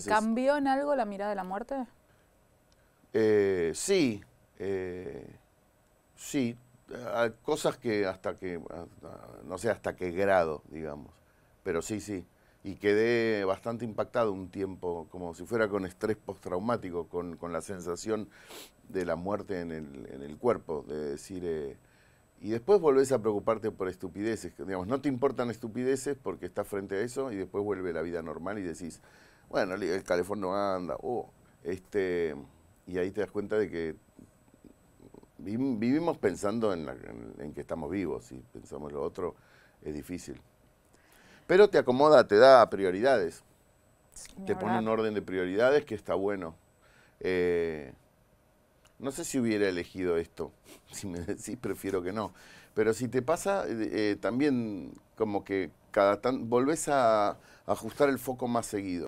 ¿Te cambió en algo la mirada de la muerte? Eh, sí, eh, sí, cosas que hasta que, no sé hasta qué grado, digamos, pero sí, sí. Y quedé bastante impactado un tiempo, como si fuera con estrés postraumático, con, con la sensación de la muerte en el, cuerpo, de decir... Eh, y después volvés a preocuparte por estupideces, digamos, no te importan estupideces porque estás frente a eso y después vuelve la vida normal y decís, bueno, el calefón no anda, oh, este, y ahí te das cuenta de que vivimos pensando en, que estamos vivos, y pensamos lo otro es difícil. Pero te acomoda, te da prioridades. te pone un orden de prioridades que está bueno. Eh, no sé si hubiera elegido esto. Si me decís, prefiero que no. Pero si te pasa, eh, eh, también como que cada tan, volvés a ajustar el foco más seguido.